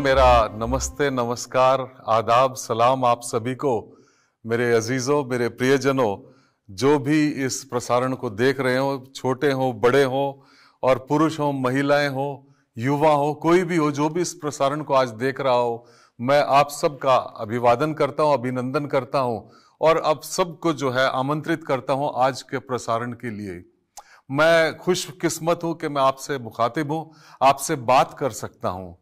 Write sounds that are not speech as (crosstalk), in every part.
मेरा नमस्ते नमस्कार आदाब सलाम आप सभी को मेरे अजीज़ों मेरे प्रियजनों जो भी इस प्रसारण को देख रहे हो छोटे हों बड़े हो और पुरुष हो महिलाएं हो युवा हो कोई भी हो जो भी इस प्रसारण को आज देख रहा हो मैं आप सबका अभिवादन करता हूं अभिनंदन करता हूं और अब सबको जो है आमंत्रित करता हूं आज के प्रसारण के लिए मैं खुश किस्मत हूं कि मैं आपसे मुखातिब हूं आपसे बात कर सकता हूं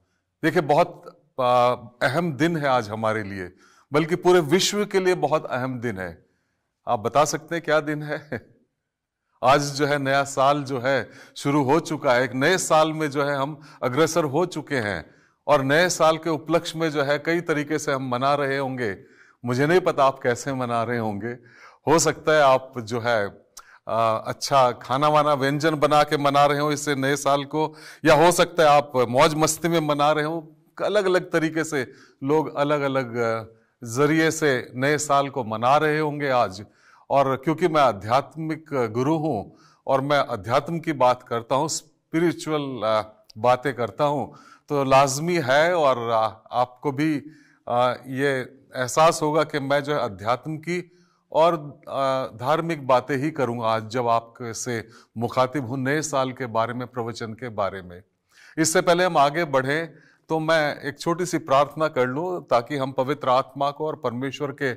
देखिए बहुत अहम दिन है आज हमारे लिए बल्कि पूरे विश्व के लिए बहुत अहम दिन है आप बता सकते हैं क्या दिन है (laughs) आज जो है नया साल जो है शुरू हो चुका है एक नए साल में जो है हम अग्रसर हो चुके हैं और नए साल के उपलक्ष में जो है कई तरीके से हम मना रहे होंगे मुझे नहीं पता आप कैसे मना रहे होंगे हो सकता है आप जो है आ, अच्छा खाना वाना व्यंजन बना के मना रहे हो इसे नए साल को या हो सकता है आप मौज मस्ती में मना रहे हो अलग अलग तरीके से लोग अलग अलग जरिए से नए साल को मना रहे होंगे आज और क्योंकि मैं आध्यात्मिक गुरु हूँ और मैं अध्यात्म की बात करता हूँ स्पिरिचुअल बातें करता हूँ तो लाजमी है और आपको भी ये एहसास होगा कि मैं जो है अध्यात्म की और धार्मिक बातें ही करूंगा आज जब आपसे मुखातिब हूँ नए साल के बारे में प्रवचन के बारे में इससे पहले हम आगे बढ़ें तो मैं एक छोटी सी प्रार्थना कर लूँ ताकि हम पवित्र आत्मा को और परमेश्वर के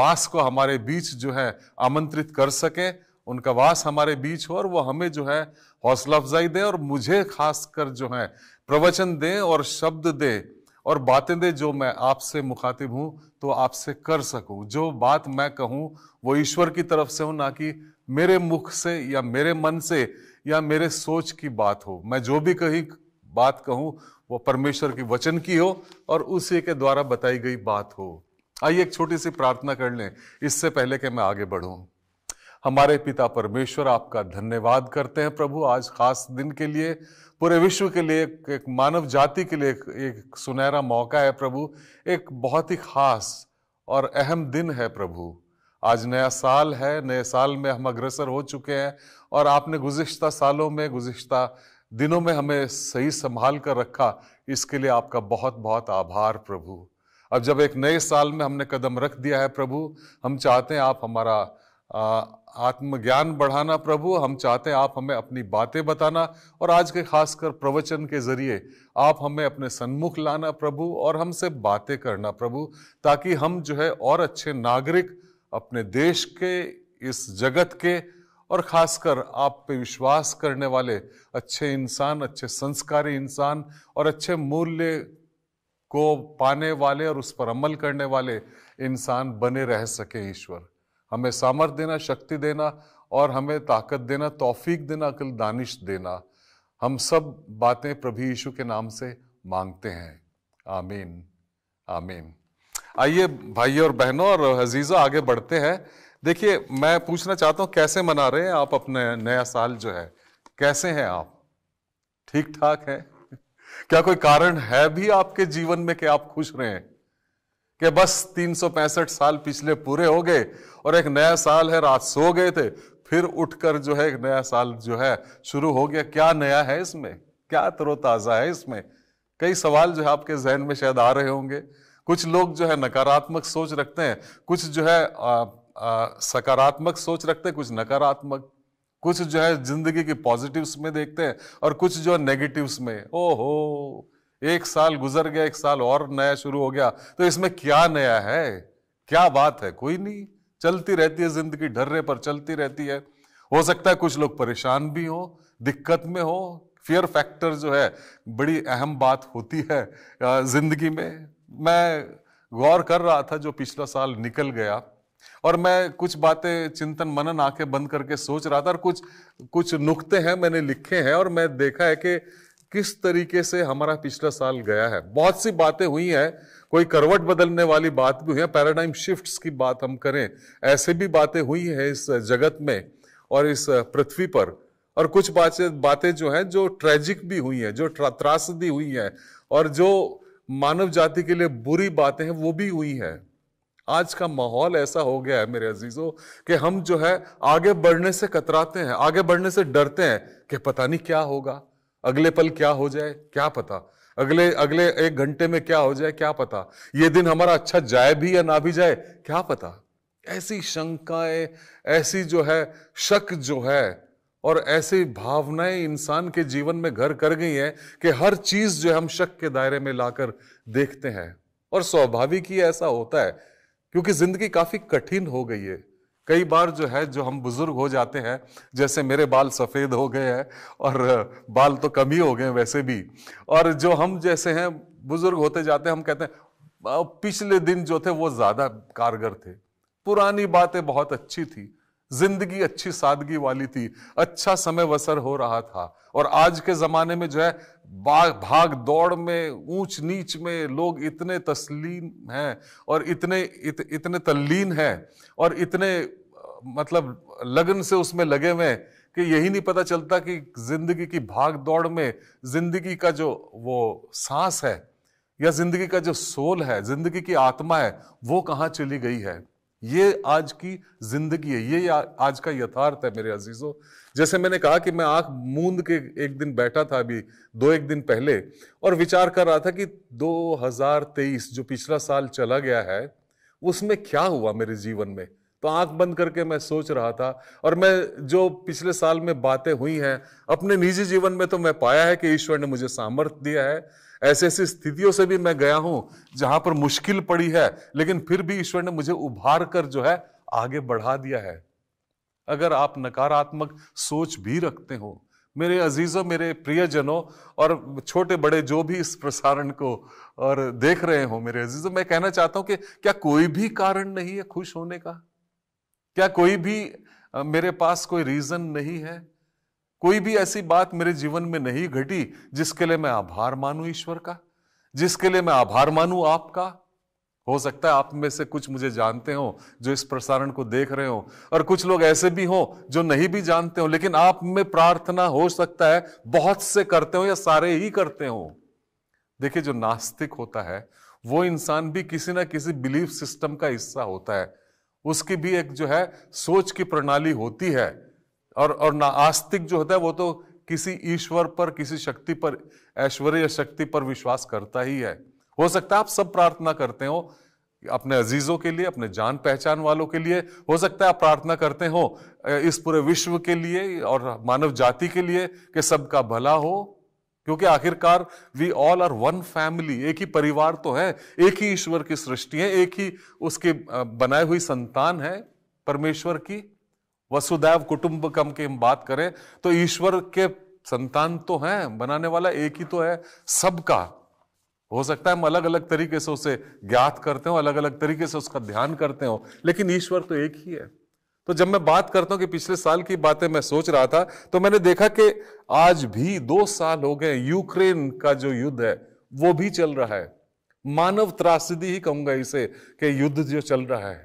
वास को हमारे बीच जो है आमंत्रित कर सकें उनका वास हमारे बीच हो और वो हमें जो है हौसला अफजाई दें और मुझे खासकर जो है प्रवचन दें और शब्द दें और बातें जो मैं आपसे मुखातिब हूँ तो आपसे कर सकूँ जो बात मैं कहूँ वो ईश्वर की तरफ से हो ना कि मेरे मुख से या मेरे मन से या मेरे सोच की बात हो मैं जो भी कही बात कहूँ वो परमेश्वर की वचन की हो और उसी के द्वारा बताई गई बात हो आइए एक छोटी सी प्रार्थना कर लें इससे पहले कि मैं आगे बढ़ूँ हमारे पिता परमेश्वर आपका धन्यवाद करते हैं प्रभु आज खास दिन के लिए पूरे विश्व के लिए एक, एक मानव जाति के लिए एक, एक सुनहरा मौका है प्रभु एक बहुत ही खास और अहम दिन है प्रभु आज नया साल है नए साल में हम अग्रसर हो चुके हैं और आपने गुज्तर सालों में गुज्तर दिनों में हमें सही संभाल कर रखा इसके लिए आपका बहुत बहुत आभार प्रभु अब जब एक नए साल में हमने कदम रख दिया है प्रभु हम चाहते हैं आप हमारा आ, आत्मज्ञान बढ़ाना प्रभु हम चाहते हैं आप हमें अपनी बातें बताना और आज के खासकर प्रवचन के जरिए आप हमें अपने सन्मुख लाना प्रभु और हमसे बातें करना प्रभु ताकि हम जो है और अच्छे नागरिक अपने देश के इस जगत के और खासकर आप पे विश्वास करने वाले अच्छे इंसान अच्छे संस्कारी इंसान और अच्छे मूल्य को पाने वाले और उस पर अमल करने वाले इंसान बने रह सके ईश्वर हमें सामर्थ देना शक्ति देना और हमें ताकत देना तौफीक देना अकल दानिश देना हम सब बातें प्रभु यीशु के नाम से मांगते हैं आमीन आमीन आइए भाइयों और बहनों और अजीजों आगे बढ़ते हैं देखिए मैं पूछना चाहता हूँ कैसे मना रहे हैं आप अपने नया साल जो है कैसे हैं आप ठीक ठाक हैं क्या कोई कारण है भी आपके जीवन में कि आप खुश रहें कि बस तीन साल पिछले पूरे हो गए और एक नया साल है रात सो गए थे फिर उठकर जो है एक नया साल जो है शुरू हो गया क्या नया है इसमें क्या तरोताज़ा है इसमें कई सवाल जो है आपके जहन में शायद आ रहे होंगे कुछ लोग जो है नकारात्मक सोच रखते हैं कुछ जो है आ, आ, सकारात्मक सोच रखते हैं कुछ नकारात्मक कुछ जो है जिंदगी की पॉजिटिव्स में देखते हैं और कुछ जो है नेगेटिव्स में ओहो एक साल गुजर गया एक साल और नया शुरू हो गया तो इसमें क्या नया है क्या बात है कोई नहीं चलती रहती है जिंदगी ढर्रे पर चलती रहती है हो सकता है कुछ लोग परेशान भी हो दिक्कत में हो फियर फैक्टर जो है बड़ी अहम बात होती है जिंदगी में मैं गौर कर रहा था जो पिछला साल निकल गया और मैं कुछ बातें चिंतन मनन आंखें बंद करके सोच रहा था और कुछ कुछ नुक्ते हैं मैंने लिखे हैं और मैं देखा है कि किस तरीके से हमारा पिछला साल गया है बहुत सी बातें हुई हैं कोई करवट बदलने वाली बात भी हुई है पैराडाइम शिफ्ट्स की बात हम करें ऐसे भी बातें हुई हैं इस जगत में और इस पृथ्वी पर और कुछ बातें बातें जो हैं जो ट्रेजिक भी हुई हैं जो त्रासदी हुई हैं और जो मानव जाति के लिए बुरी बातें हैं वो भी हुई हैं आज का माहौल ऐसा हो गया है मेरे अजीजों कि हम जो है आगे बढ़ने से कतराते हैं आगे बढ़ने से डरते हैं कि पता नहीं क्या होगा अगले पल क्या हो जाए क्या पता अगले अगले एक घंटे में क्या हो जाए क्या पता ये दिन हमारा अच्छा जाए भी या ना भी जाए क्या पता ऐसी शंकाएं ऐसी जो है शक जो है और ऐसी भावनाएं इंसान के जीवन में घर कर गई हैं कि हर चीज जो है हम शक के दायरे में लाकर देखते हैं और स्वाभाविक ही ऐसा होता है क्योंकि जिंदगी काफी कठिन हो गई है कई बार जो है जो हम बुजुर्ग हो जाते हैं जैसे मेरे बाल सफ़ेद हो गए हैं और बाल तो कम ही हो गए वैसे भी और जो हम जैसे हैं बुजुर्ग होते जाते हैं हम कहते हैं पिछले दिन जो थे वो ज़्यादा कारगर थे पुरानी बातें बहुत अच्छी थी जिंदगी अच्छी सादगी वाली थी अच्छा समय वसर हो रहा था और आज के ज़माने में जो है भाग दौड़ में ऊंच नीच में लोग इतने तस्लीन हैं और इतने इत, इतने तल्लीन हैं और इतने मतलब लगन से उसमें लगे हुए कि यही नहीं पता चलता कि जिंदगी की भाग दौड़ में जिंदगी का जो वो सांस है या जिंदगी का जो सोल है जिंदगी की आत्मा है वो कहाँ चली गई है ये आज की जिंदगी है ये आज का यथार्थ है मेरे अजीजों जैसे मैंने कहा कि मैं आंख मूंद के एक दिन बैठा था अभी दो एक दिन पहले और विचार कर रहा था कि 2023 जो पिछला साल चला गया है उसमें क्या हुआ मेरे जीवन में तो आंख बंद करके मैं सोच रहा था और मैं जो पिछले साल में बातें हुई हैं अपने निजी जीवन में तो मैं पाया है कि ईश्वर ने मुझे सामर्थ्य दिया है ऐसे ऐसी स्थितियों से भी मैं गया हूं जहां पर मुश्किल पड़ी है लेकिन फिर भी ईश्वर ने मुझे उभार कर जो है आगे बढ़ा दिया है अगर आप नकारात्मक सोच भी रखते हो मेरे अजीज़ों मेरे प्रियजनों और छोटे बड़े जो भी इस प्रसारण को और देख रहे हो मेरे अजीज़ों मैं कहना चाहता हूं कि क्या कोई भी कारण नहीं है खुश होने का क्या कोई भी मेरे पास कोई रीज़न नहीं है कोई भी ऐसी बात मेरे जीवन में नहीं घटी जिसके लिए मैं आभार मानू ईश्वर का जिसके लिए मैं आभार मानू आपका हो सकता है आप में से कुछ मुझे जानते हो जो इस प्रसारण को देख रहे हो और कुछ लोग ऐसे भी हो जो नहीं भी जानते हो लेकिन आप में प्रार्थना हो सकता है बहुत से करते हो या सारे ही करते हो देखिए जो नास्तिक होता है वो इंसान भी किसी ना किसी बिलीफ सिस्टम का हिस्सा होता है उसकी भी एक जो है सोच की प्रणाली होती है और और नास्तिक जो होता है वो तो किसी ईश्वर पर किसी शक्ति पर ऐश्वर्य शक्ति पर विश्वास करता ही है हो सकता है आप सब प्रार्थना करते हो अपने अजीजों के लिए अपने जान पहचान वालों के लिए हो सकता है आप प्रार्थना करते हो इस पूरे विश्व के लिए और मानव जाति के लिए कि सबका भला हो क्योंकि आखिरकार we all are one family एक ही परिवार तो है एक ही ईश्वर की सृष्टि है एक ही उसके बनाई हुई संतान है परमेश्वर की वसुदैव कुटुंबकम की हम बात करें तो ईश्वर के संतान तो हैं बनाने वाला एक ही तो है सबका हो सकता है हम अलग अलग तरीके से उसे ज्ञात करते हो अलग अलग तरीके से उसका ध्यान करते हो लेकिन ईश्वर तो एक ही है तो जब मैं बात करता हूं कि पिछले साल की बातें मैं सोच रहा था तो मैंने देखा कि आज भी दो साल हो गए यूक्रेन का जो युद्ध है वो भी चल रहा है मानव त्रासदी ही कहूंगा इसे कि युद्ध जो चल रहा है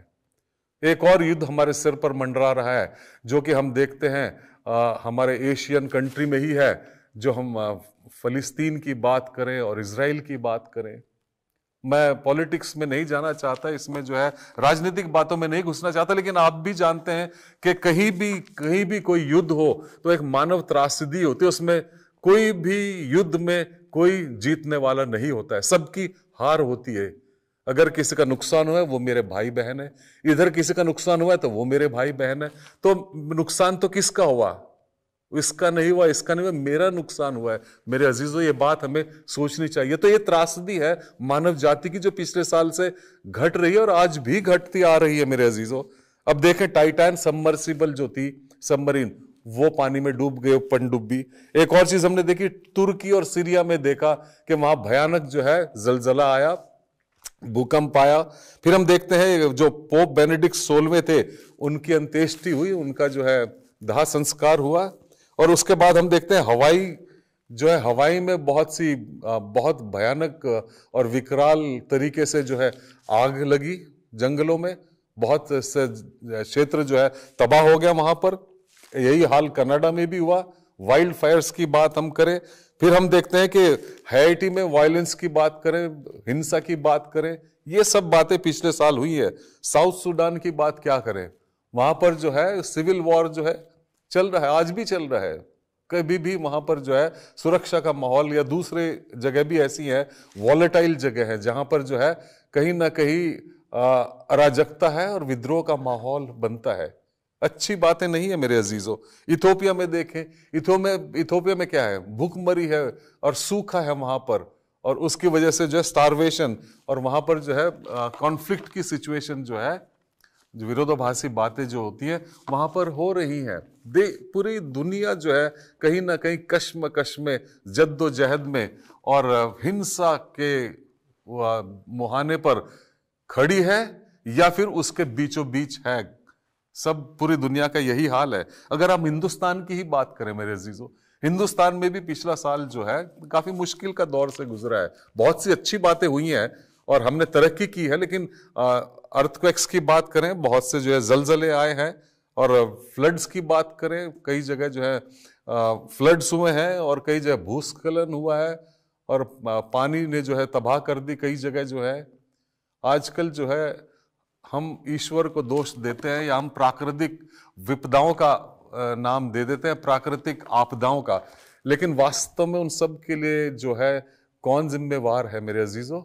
एक और युद्ध हमारे सिर पर मंडरा रहा है जो कि हम देखते हैं आ, हमारे एशियन कंट्री में ही है जो हम फलिस्तीन की बात करें और इसराइल की बात करें मैं पॉलिटिक्स में नहीं जाना चाहता इसमें जो है राजनीतिक बातों में नहीं घुसना चाहता लेकिन आप भी जानते हैं कि कहीं भी कहीं भी कोई युद्ध हो तो एक मानव त्रासदी होती है उसमें कोई भी युद्ध में कोई जीतने वाला नहीं होता है सबकी हार होती है अगर किसी का नुकसान हुआ है वो मेरे भाई बहन है इधर किसी का नुकसान हुआ है तो वो मेरे भाई बहन है तो नुकसान तो किसका हुआ इसका नहीं हुआ इसका नहीं हुआ मेरा नुकसान हुआ है मेरे अजीजों ये बात हमें सोचनी चाहिए तो ये त्रासदी है मानव जाति की जो पिछले साल से घट रही है और आज भी घटती आ रही है मेरे अजीजों अब देखें टाइटैन सबमर्सिबल जो थी सबमरीन वो पानी में डूब गए पनडुब्बी एक और चीज हमने देखी तुर्की और सीरिया में देखा कि वहां भयानक जो है जलजला आया भूकंप आया फिर हम देखते हैं जो पोप बेनेडिक सोलवे थे उनकी अंत्येष्टि हुई उनका जो है दाह संस्कार हुआ और उसके बाद हम देखते हैं हवाई जो है हवाई में बहुत सी बहुत भयानक और विकराल तरीके से जो है आग लगी जंगलों में बहुत से क्षेत्र जो है तबाह हो गया वहां पर यही हाल कनाडा में भी हुआ वाइल्ड फायर्स की बात हम करें फिर हम देखते हैं कि हैटी में वायलेंस की बात करें हिंसा की बात करें ये सब बातें पिछले साल हुई है साउथ सूडान की बात क्या करें वहां पर जो है सिविल वॉर जो है चल रहा है आज भी चल रहा है कभी भी वहां पर जो है सुरक्षा का माहौल या दूसरे जगह भी ऐसी है वॉलेटाइल जगह है जहां पर जो है कहीं ना कहीं अराजकता है और विद्रोह का माहौल बनता है अच्छी बातें नहीं है मेरे अजीजों इथोपिया में देखें इथो में इथोपिया में क्या है भूखमरी है और सूखा है वहां पर और उसकी वजह से जो है स्टारवेशन और वहां पर जो है कॉन्फ्लिक्ट की सिचुएशन जो है जो विरोधाभासी बातें जो होती हैं वहां पर हो रही हैं दे पूरी दुनिया जो है कहीं ना कहीं कश्म कश में जद्दोजहद में और हिंसा के मुहाने पर खड़ी है या फिर उसके बीचों बीच है सब पूरी दुनिया का यही हाल है अगर हम हिंदुस्तान की ही बात करें मेरे अजीजों हिंदुस्तान में भी पिछला साल जो है काफी मुश्किल का दौर से गुजरा है बहुत सी अच्छी बातें हुई हैं और हमने तरक्की की है लेकिन अर्थक्वेक्स की बात करें बहुत से जो है जलजले आए हैं और फ्लड्स की बात करें कई जगह जो है फ्लड्स हुए हैं और कई जगह भूस्खलन हुआ है और पानी ने जो है तबाह कर दी कई जगह जो है आजकल जो है हम ईश्वर को दोष देते हैं या हम प्राकृतिक विपदाओं का नाम दे देते हैं प्राकृतिक आपदाओं का लेकिन वास्तव में उन सब के लिए जो है कौन जिम्मेवार है मेरे अजीजों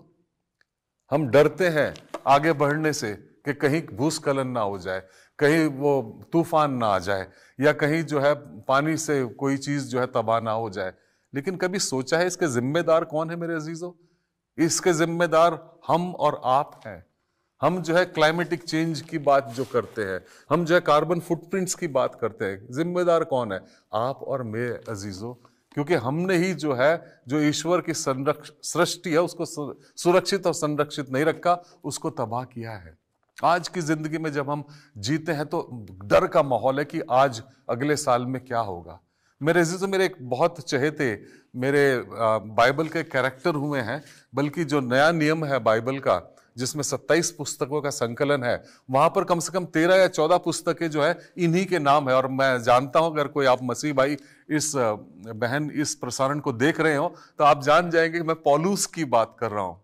हम डरते हैं आगे बढ़ने से कि कहीं भूस्खलन ना हो जाए कहीं वो तूफान ना आ जाए या कहीं जो है पानी से कोई चीज़ जो है तबाह ना हो जाए लेकिन कभी सोचा है इसके जिम्मेदार कौन है मेरे अजीज़ों इसके जिम्मेदार हम और आप हैं हम जो है क्लाइमेटिक चेंज की बात जो करते हैं हम जो है कार्बन फुटप्रिंट्स की बात करते हैं जिम्मेदार कौन है आप और मैं अजीज़ों क्योंकि हमने ही जो है जो ईश्वर की संरक्ष सृष्टि है उसको सुरक्षित और संरक्षित नहीं रखा उसको तबाह किया है आज की ज़िंदगी में जब हम जीते हैं तो डर का माहौल है कि आज अगले साल में क्या होगा मेरे तो मेरे एक बहुत चहेते मेरे बाइबल के कैरेक्टर हुए हैं बल्कि जो नया नियम है बाइबल का जिसमें 27 पुस्तकों का संकलन है वहां पर कम से कम 13 या 14 पुस्तकें जो है इन्हीं के नाम है और मैं जानता हूं अगर कोई आप मसीह भाई इस बहन इस प्रसारण को देख रहे हो तो आप जान जाएंगे मैं पॉलूस की बात कर रहा हूँ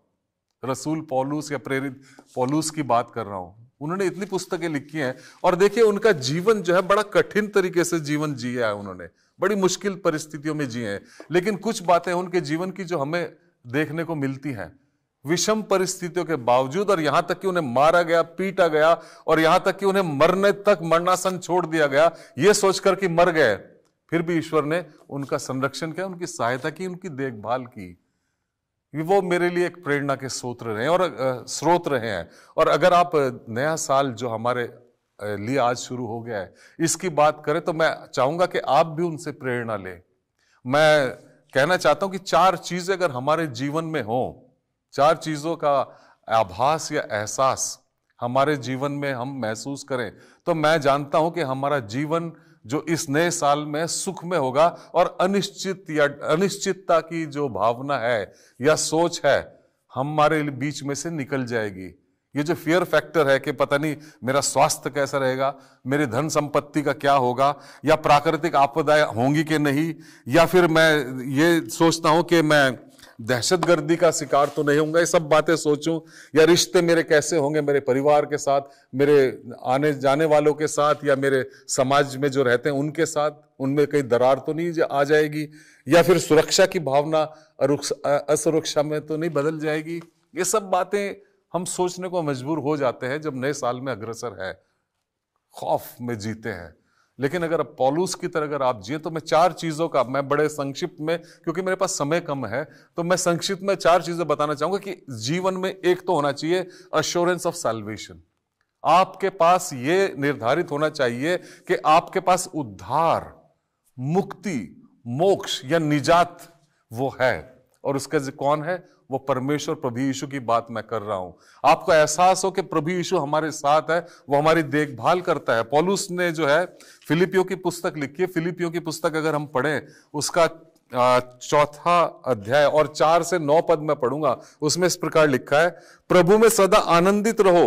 रसूल पॉलूस या प्रेरित पॉलूस की बात कर रहा हूँ उन्होंने इतनी पुस्तकें लिखी हैं और देखिए उनका जीवन जो है बड़ा कठिन तरीके से जीवन जिया है उन्होंने बड़ी मुश्किल परिस्थितियों में जिए हैं लेकिन कुछ बातें उनके जीवन की जो हमें देखने को मिलती हैं विषम परिस्थितियों के बावजूद और यहां तक कि उन्हें मारा गया पीटा गया और यहां तक कि उन्हें मरने तक मरणासन छोड़ दिया गया यह सोचकर कि मर गए फिर भी ईश्वर ने उनका संरक्षण किया उनकी सहायता की उनकी देखभाल की वो मेरे लिए एक प्रेरणा के स्रोत रहे और स्रोत रहे हैं और अगर आप नया साल जो हमारे लिए आज शुरू हो गया है इसकी बात करें तो मैं चाहूंगा कि आप भी उनसे प्रेरणा लें मैं कहना चाहता हूं कि चार चीजें अगर हमारे जीवन में हों चार चीज़ों का आभास या एहसास हमारे जीवन में हम महसूस करें तो मैं जानता हूं कि हमारा जीवन जो इस नए साल में सुख में होगा और अनिश्चित या अनिश्चितता की जो भावना है या सोच है हमारे बीच में से निकल जाएगी ये जो फियर फैक्टर है कि पता नहीं मेरा स्वास्थ्य कैसा रहेगा मेरे धन संपत्ति का क्या होगा या प्राकृतिक आपदाएं होंगी कि नहीं या फिर मैं ये सोचता हूं कि मैं दहशत गर्दी का शिकार तो नहीं होंगे ये सब बातें सोचूं या रिश्ते मेरे कैसे होंगे मेरे परिवार के साथ मेरे आने जाने वालों के साथ या मेरे समाज में जो रहते हैं उनके साथ उनमें कहीं दरार तो नहीं आ जाएगी या फिर सुरक्षा की भावना असुरक्षा में तो नहीं बदल जाएगी ये सब बातें हम सोचने को मजबूर हो जाते हैं जब नए साल में अग्रसर है खौफ में जीते हैं लेकिन अगर पॉलूस की तरह अगर आप जिए तो मैं चार चीज़ों का मैं बड़े संक्षिप्त में क्योंकि मेरे पास समय कम है तो मैं संक्षिप्त में चार चीज़ें बताना चाहूंगा कि जीवन में एक तो होना चाहिए अश्योरेंस ऑफ सेल्वेशन आपके पास ये निर्धारित होना चाहिए कि आपके पास उद्धार मुक्ति मोक्ष या निजात वो है और उसका कौन है वो परमेश्वर प्रभु यीशु की बात मैं कर रहा हूं आपको एहसास हो कि प्रभु यीशु हमारे साथ है वो हमारी देखभाल करता है पॉलुस ने जो है फिलिपियो की पुस्तक लिखी है फिलिपियो की पुस्तक अगर हम पढ़ें उसका चौथा अध्याय और चार से नौ पद में पढ़ूंगा उसमें इस प्रकार लिखा है प्रभु में सदा आनंदित रहो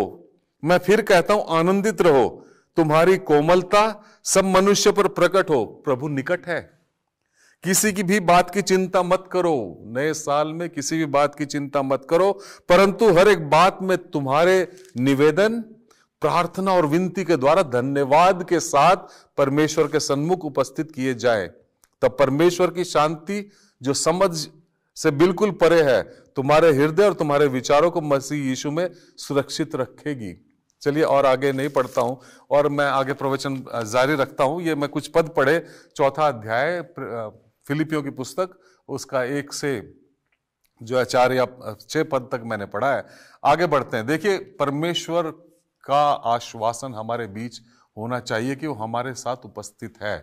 मैं फिर कहता हूं आनंदित रहो तुम्हारी कोमलता सब मनुष्य पर प्रकट हो प्रभु निकट है किसी की भी बात की चिंता मत करो नए साल में किसी भी बात की चिंता मत करो परंतु हर एक बात में तुम्हारे निवेदन प्रार्थना और विनती के द्वारा धन्यवाद के साथ परमेश्वर के सन्मुख उपस्थित किए जाए तब परमेश्वर की शांति जो समझ से बिल्कुल परे है तुम्हारे हृदय और तुम्हारे विचारों को मसीह यीशु में सुरक्षित रखेगी चलिए और आगे नहीं पढ़ता हूं और मैं आगे प्रवचन जारी रखता हूं ये मैं कुछ पद पढ़े चौथा अध्याय फिलिपियो की पुस्तक उसका एक से जो है चार या छः पद तक मैंने पढ़ा है आगे बढ़ते हैं देखिए परमेश्वर का आश्वासन हमारे बीच होना चाहिए कि वो हमारे साथ उपस्थित है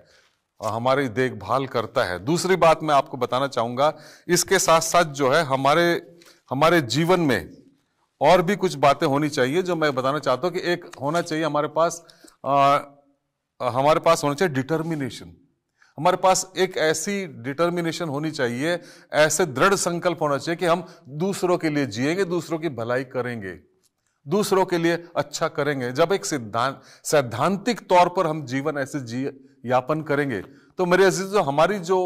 और हमारी देखभाल करता है दूसरी बात मैं आपको बताना चाहूँगा इसके साथ साथ जो है हमारे हमारे जीवन में और भी कुछ बातें होनी चाहिए जो मैं बताना चाहता हूँ कि एक होना चाहिए हमारे पास आ, हमारे पास होना चाहिए डिटर्मिनेशन हमारे पास एक ऐसी डिटर्मिनेशन होनी चाहिए ऐसे दृढ़ संकल्प होना चाहिए कि हम दूसरों के लिए जिएंगे दूसरों की भलाई करेंगे दूसरों के लिए अच्छा करेंगे जब एक सिद्धांत सैद्धांतिक तौर पर हम जीवन ऐसे जी यापन करेंगे तो मेरे अजीज जो तो हमारी जो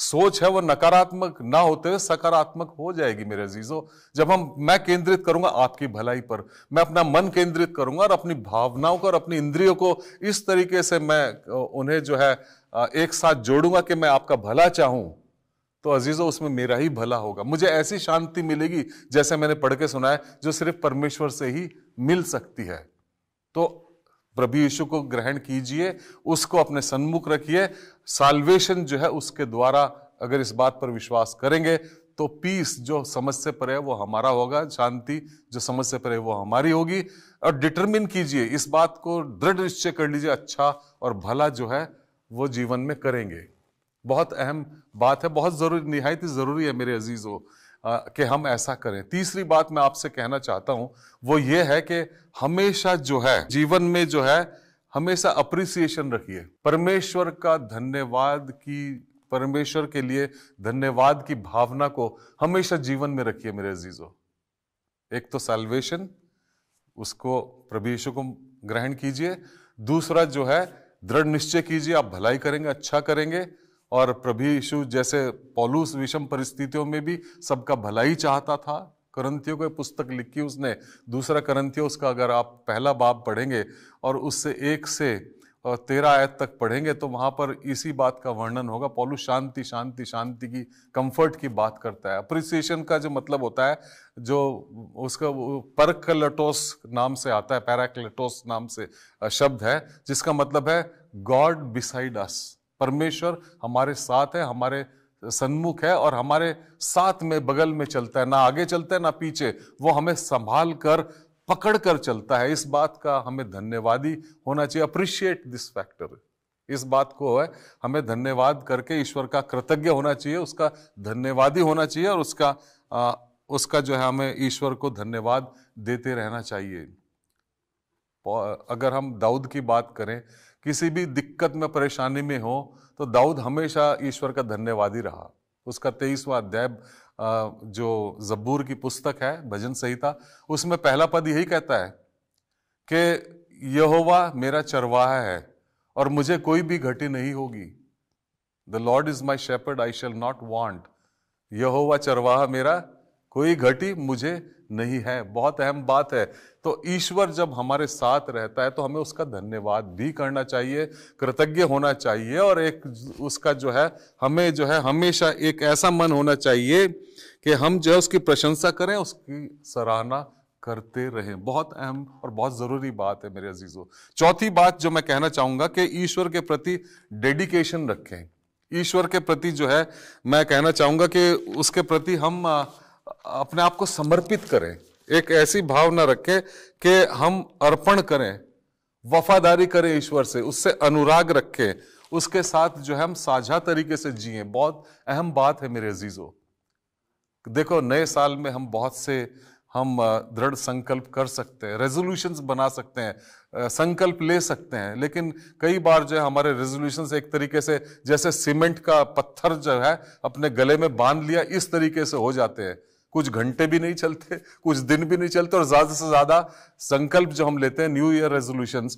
सोच है वो नकारात्मक ना होते हुए सकारात्मक हो जाएगी मेरे अजीजों जब हम मैं केंद्रित करूंगा आपकी भलाई पर मैं अपना मन केंद्रित करूंगा और अपनी भावनाओं को और अपनी इंद्रियों को इस तरीके से मैं उन्हें जो है एक साथ जोड़ूंगा कि मैं आपका भला चाहूं तो अजीज़ों उसमें मेरा ही भला होगा मुझे ऐसी शांति मिलेगी जैसे मैंने पढ़ के सुना है जो सिर्फ परमेश्वर से ही मिल सकती है तो प्रभु यीशु को ग्रहण कीजिए उसको अपने सन्मुख रखिए साल्वेशन जो है उसके द्वारा अगर इस बात पर विश्वास करेंगे तो पीस जो समझ से परे वो हमारा होगा शांति जो समझ से परे वो हमारी होगी और डिटरमिन कीजिए इस बात को दृढ़ निश्चय कर लीजिए अच्छा और भला जो है वो जीवन में करेंगे बहुत अहम बात है बहुत ज़रूरी निहायत ही ज़रूरी है मेरे अजीज़ हो कि हम ऐसा करें तीसरी बात मैं आपसे कहना चाहता हूं वो ये है कि हमेशा जो है जीवन में जो है हमेशा अप्रिसिएशन रखिए परमेश्वर का धन्यवाद की परमेश्वर के लिए धन्यवाद की भावना को हमेशा जीवन में रखिए मेरे अजीजों एक तो सेल्वेशन उसको प्रभेश को ग्रहण कीजिए दूसरा जो है दृढ़ निश्चय कीजिए आप भलाई करेंगे अच्छा करेंगे और प्रभु यीशु जैसे पॉलूस विषम परिस्थितियों में भी सबका भलाई चाहता था करंथियों को पुस्तक लिखी उसने दूसरा करंथियों उसका अगर आप पहला बाप पढ़ेंगे और उससे एक से तेरह आयत तक पढ़ेंगे तो वहाँ पर इसी बात का वर्णन होगा पॉलू शांति शांति शांति की कंफर्ट की बात करता है अप्रिसिएशन का जो मतलब होता है जो उसका परकलेटोस नाम से आता है पैराक्लेटोस नाम से शब्द है जिसका मतलब है गॉड बिसाइड अस परमेश्वर हमारे साथ है हमारे सन्मुख है और हमारे साथ में बगल में चलता है ना आगे चलता है ना पीछे वो हमें संभाल कर पकड़ कर चलता है इस बात का हमें धन्यवादी होना चाहिए अप्रिशिएट दिस फैक्टर इस बात को है हमें धन्यवाद करके ईश्वर का कृतज्ञ होना चाहिए उसका धन्यवादी होना चाहिए और उसका आ, उसका जो है हमें ईश्वर को धन्यवाद देते रहना चाहिए अगर हम दाऊद की बात करें किसी भी दिक्कत में परेशानी में हो तो दाऊद हमेशा ईश्वर का धन्यवादी रहा उसका तेईसवा अध्याय जो जब्बूर की पुस्तक है भजन संहिता उसमें पहला पद यही कहता है कि यहोवा मेरा चरवाहा है और मुझे कोई भी घटी नहीं होगी the Lord is my shepherd I shall not want यहोवा चरवाहा मेरा कोई घटी मुझे नहीं है बहुत अहम बात है तो ईश्वर जब हमारे साथ रहता है तो हमें उसका धन्यवाद भी करना चाहिए कृतज्ञ होना चाहिए और एक उसका जो है हमें जो है हमेशा एक ऐसा मन होना चाहिए कि हम जो है उसकी प्रशंसा करें उसकी सराहना करते रहें बहुत अहम और बहुत ज़रूरी बात है मेरे अजीज़ों चौथी बात जो मैं कहना चाहूँगा कि ईश्वर के प्रति डेडिकेशन रखें ईश्वर के प्रति जो है मैं कहना चाहूँगा कि उसके प्रति हम आ, अपने आप को समर्पित करें एक ऐसी भावना रखें कि हम अर्पण करें वफादारी करें ईश्वर से उससे अनुराग रखें उसके साथ जो है हम साझा तरीके से जिए बहुत अहम बात है मेरे अजीज़ो देखो नए साल में हम बहुत से हम दृढ़ संकल्प कर सकते हैं रेजोल्यूशंस बना सकते हैं संकल्प ले सकते हैं लेकिन कई बार जो है हमारे रेजोल्यूशंस एक तरीके से जैसे सीमेंट का पत्थर जो है अपने गले में बांध लिया इस तरीके से हो जाते हैं कुछ घंटे भी नहीं चलते कुछ दिन भी नहीं चलते और ज़्यादा से ज़्यादा संकल्प जो हम लेते हैं न्यू ईयर रेजोल्यूशन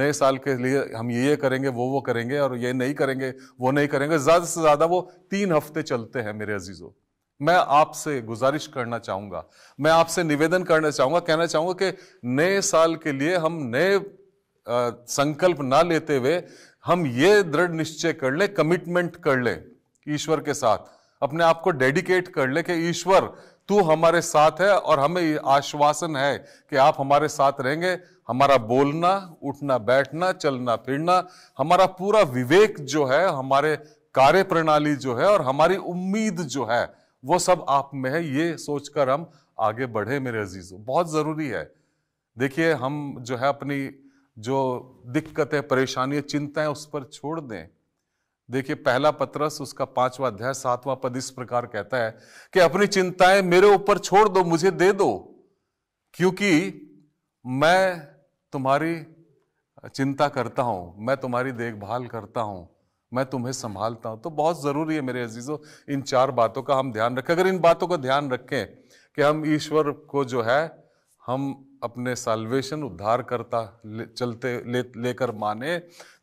नए साल के लिए हम ये ये करेंगे वो वो करेंगे और ये नहीं करेंगे वो नहीं करेंगे ज़्यादा से ज़्यादा वो तीन हफ्ते चलते हैं मेरे अजीजों मैं आपसे गुजारिश करना चाहूंगा मैं आपसे निवेदन करना चाहूंगा कहना चाहूंगा कि नए साल के लिए हम नए संकल्प ना लेते हुए हम ये दृढ़ निश्चय कर ले कमिटमेंट कर ले ईश्वर के साथ अपने आप को डेडिकेट कर ले कि ईश्वर तू हमारे साथ है और हमें आश्वासन है कि आप हमारे साथ रहेंगे हमारा बोलना उठना बैठना चलना फिरना हमारा पूरा विवेक जो है हमारे कार्य प्रणाली जो है और हमारी उम्मीद जो है वो सब आप में है ये सोचकर हम आगे बढ़े मेरे अजीज़ों बहुत ज़रूरी है देखिए हम जो है अपनी जो दिक्कतें परेशानियां चिंताएं उस पर छोड़ दें देखिए पहला पत्रस उसका पांचवा अध्याय सातवां पद इस प्रकार कहता है कि अपनी चिंताएं मेरे ऊपर छोड़ दो मुझे दे दो क्योंकि मैं तुम्हारी चिंता करता हूं मैं तुम्हारी देखभाल करता हूं मैं तुम्हें संभालता हूं तो बहुत ज़रूरी है मेरे अजीज़ों इन चार बातों का हम ध्यान रखें अगर इन बातों का ध्यान रखें कि हम ईश्वर को जो है हम अपने साल्वेशन उद्धार करता ले, चलते ले लेकर माने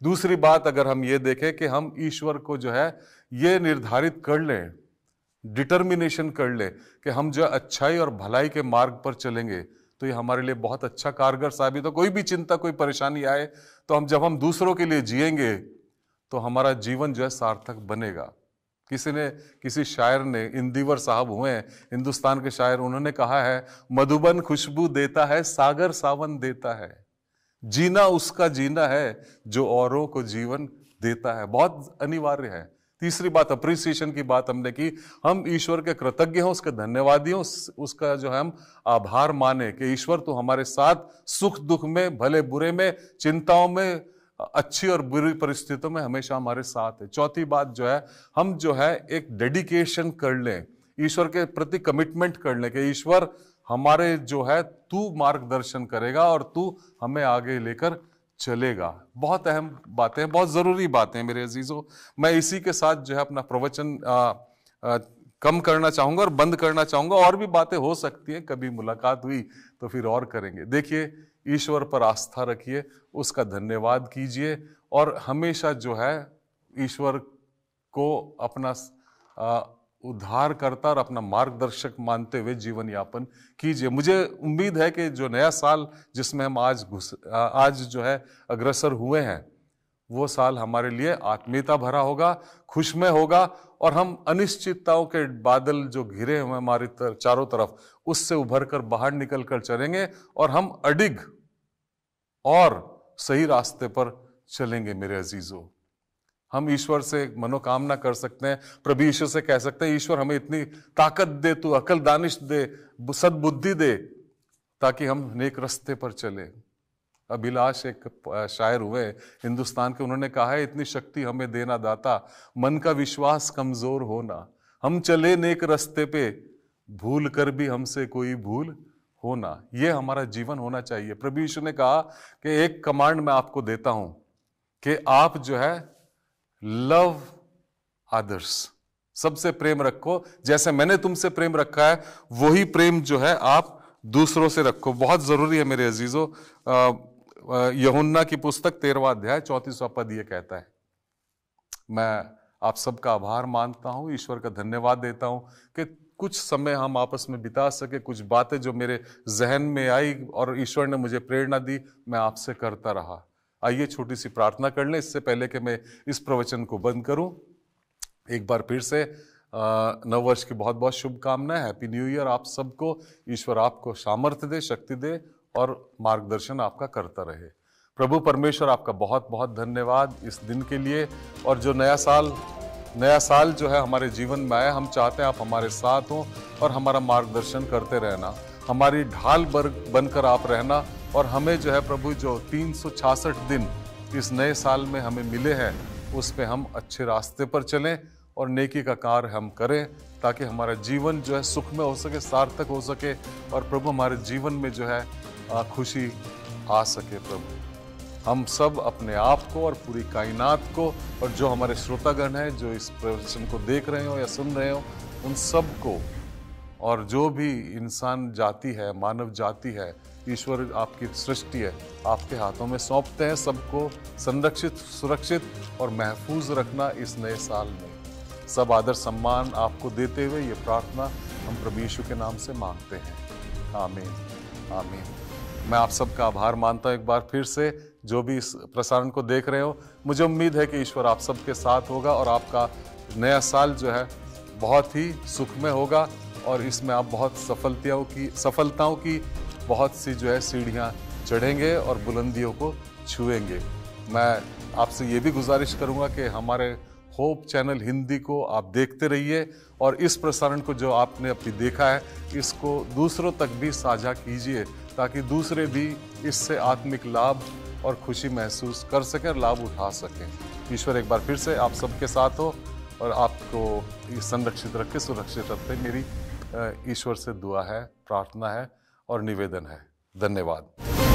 दूसरी बात अगर हम ये देखें कि हम ईश्वर को जो है ये निर्धारित कर लें डिटर्मिनेशन कर लें कि हम जो अच्छाई और भलाई के मार्ग पर चलेंगे तो ये हमारे लिए बहुत अच्छा कारगर साबित हो कोई भी चिंता कोई परेशानी आए तो हम जब हम दूसरों के लिए जिएंगे तो हमारा जीवन जो है सार्थक बनेगा किसी ने किसी शायर ने इंदिवर साहब हुए हिंदुस्तान के शायर उन्होंने कहा है मधुबन खुशबू देता है सागर सावन देता है जीना उसका जीना है जो औरों को जीवन देता है बहुत अनिवार्य है तीसरी बात अप्रिसिएशन की बात हमने की हम ईश्वर के कृतज्ञ हों उसके धन्यवादी हों उसका जो है हम आभार माने कि ईश्वर तो हमारे साथ सुख दुख में भले बुरे में चिंताओं में अच्छी और बुरी परिस्थितियों में हमेशा हमारे साथ है चौथी बात जो है हम जो है एक डेडिकेशन कर लें ईश्वर के प्रति कमिटमेंट कर लें कि ईश्वर हमारे जो है तू मार्गदर्शन करेगा और तू हमें आगे लेकर चलेगा बहुत अहम बातें बहुत ज़रूरी बातें मेरे अजीज़ों मैं इसी के साथ जो है अपना प्रवचन आ, आ, कम करना चाहूँगा और बंद करना चाहूँगा और भी बातें हो सकती हैं कभी मुलाकात हुई तो फिर और करेंगे देखिए ईश्वर पर आस्था रखिए उसका धन्यवाद कीजिए और हमेशा जो है ईश्वर को अपना उद्धार करता और अपना मार्गदर्शक मानते हुए जीवन यापन कीजिए मुझे उम्मीद है कि जो नया साल जिसमें हम आज घुस आज जो है अग्रसर हुए हैं वो साल हमारे लिए आत्मीयता भरा होगा खुशमय होगा और हम अनिश्चितताओं के बादल जो घिरे हुए हमारे तर, चारों तरफ उससे उभर कर बाहर निकल कर चलेंगे और हम अडिग और सही रास्ते पर चलेंगे मेरे अजीजों हम ईश्वर से मनोकामना कर सकते हैं प्रभु ईश्वर से कह सकते हैं ईश्वर हमें इतनी ताकत दे तू अकल दानिश दे सद्बुद्धि दे ताकि हम नेक रास्ते पर चलें अभिलाष एक शायर हुए हिंदुस्तान के उन्होंने कहा है इतनी शक्ति हमें देना दाता मन का विश्वास कमजोर होना हम चले नेक रस्ते पे भूल कर भी हमसे कोई भूल होना ये हमारा जीवन होना चाहिए प्रभु यीशु ने कहा कि एक कमांड मैं आपको देता हूं कि आप जो है लव आदर्श सबसे प्रेम रखो जैसे मैंने तुमसे प्रेम रखा है वही प्रेम जो है आप दूसरों से रखो बहुत जरूरी है मेरे अजीजों यहुन्ना की पुस्तक तेरवा अध्याय चौंतीसवा पद ये कहता है मैं आप सबका आभार मानता हूं ईश्वर का धन्यवाद देता हूं कि कुछ समय हम आपस में बिता सके कुछ बातें जो मेरे जहन में आई और ईश्वर ने मुझे प्रेरणा दी मैं आपसे करता रहा आइए छोटी सी प्रार्थना कर लें इससे पहले कि मैं इस प्रवचन को बंद करूं एक बार फिर से नव वर्ष की बहुत बहुत शुभकामनाएं हैप्पी न्यू ईयर आप सबको ईश्वर आपको सामर्थ्य दे शक्ति दे और मार्गदर्शन आपका करता रहे प्रभु परमेश्वर आपका बहुत बहुत धन्यवाद इस दिन के लिए और जो नया साल नया साल जो है हमारे जीवन में आया हम चाहते हैं आप हमारे साथ हों और हमारा मार्गदर्शन करते रहना हमारी ढाल बनकर आप रहना और हमें जो है प्रभु जो तीन दिन इस नए साल में हमें मिले हैं उस पर हम अच्छे रास्ते पर चलें और नेकी का कार्य हम करें ताकि हमारा जीवन जो है सुख में हो सके सार्थक हो सके और प्रभु हमारे जीवन में जो है खुशी आ सके प्रभु हम सब अपने आप को और पूरी कायनात को और जो हमारे श्रोतागण हैं जो इस प्रवचन को देख रहे हो या सुन रहे हो उन सब को और जो भी इंसान जाति है मानव जाति है ईश्वर आपकी सृष्टि है आपके हाथों में सौंपते हैं सबको संरक्षित सुरक्षित और महफूज रखना इस नए साल में सब आदर सम्मान आपको देते हुए ये प्रार्थना हम परमेश्वर के नाम से मांगते हैं आमीन आमीन मैं आप सबका आभार मानता हूँ एक बार फिर से जो भी इस प्रसारण को देख रहे हो मुझे उम्मीद है कि ईश्वर आप सबके साथ होगा और आपका नया साल जो है बहुत ही सुखमय होगा और इसमें आप बहुत सफलताओं की सफलताओं की बहुत सी जो है सीढ़ियाँ चढ़ेंगे और बुलंदियों को छुएंगे मैं आपसे ये भी गुजारिश करूँगा कि हमारे होप चैनल हिंदी को आप देखते रहिए और इस प्रसारण को जो आपने अपनी देखा है इसको दूसरों तक भी साझा कीजिए ताकि दूसरे भी इससे आत्मिक लाभ और खुशी महसूस कर सकें और लाभ उठा सकें ईश्वर एक बार फिर से आप सबके साथ हो और आपको संरक्षित रखे सुरक्षित रखते मेरी ईश्वर से दुआ है प्रार्थना है और निवेदन है धन्यवाद